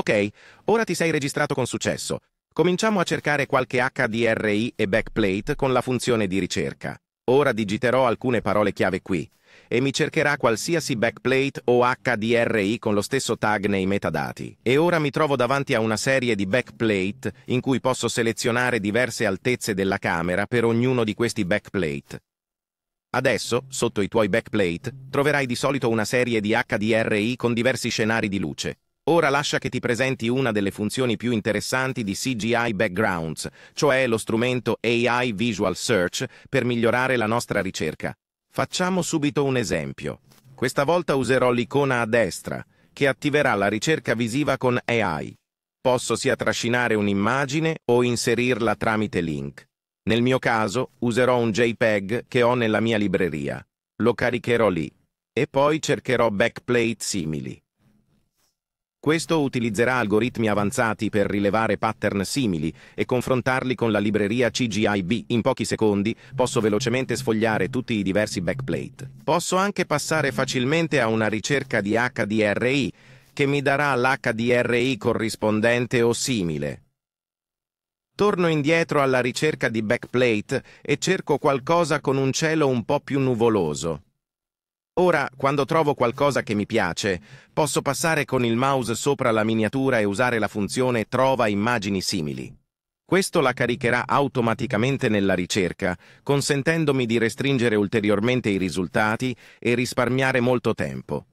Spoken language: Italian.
Ok, ora ti sei registrato con successo. Cominciamo a cercare qualche HDRI e backplate con la funzione di ricerca. Ora digiterò alcune parole chiave qui e mi cercherà qualsiasi backplate o HDRI con lo stesso tag nei metadati. E ora mi trovo davanti a una serie di backplate in cui posso selezionare diverse altezze della camera per ognuno di questi backplate. Adesso, sotto i tuoi backplate, troverai di solito una serie di HDRI con diversi scenari di luce. Ora lascia che ti presenti una delle funzioni più interessanti di CGI Backgrounds, cioè lo strumento AI Visual Search per migliorare la nostra ricerca. Facciamo subito un esempio. Questa volta userò l'icona a destra, che attiverà la ricerca visiva con AI. Posso sia trascinare un'immagine o inserirla tramite link. Nel mio caso userò un JPEG che ho nella mia libreria. Lo caricherò lì e poi cercherò backplate simili. Questo utilizzerà algoritmi avanzati per rilevare pattern simili e confrontarli con la libreria CGIB. In pochi secondi posso velocemente sfogliare tutti i diversi backplate. Posso anche passare facilmente a una ricerca di HDRI che mi darà l'HDRI corrispondente o simile. Torno indietro alla ricerca di backplate e cerco qualcosa con un cielo un po' più nuvoloso. Ora, quando trovo qualcosa che mi piace, posso passare con il mouse sopra la miniatura e usare la funzione Trova immagini simili. Questo la caricherà automaticamente nella ricerca, consentendomi di restringere ulteriormente i risultati e risparmiare molto tempo.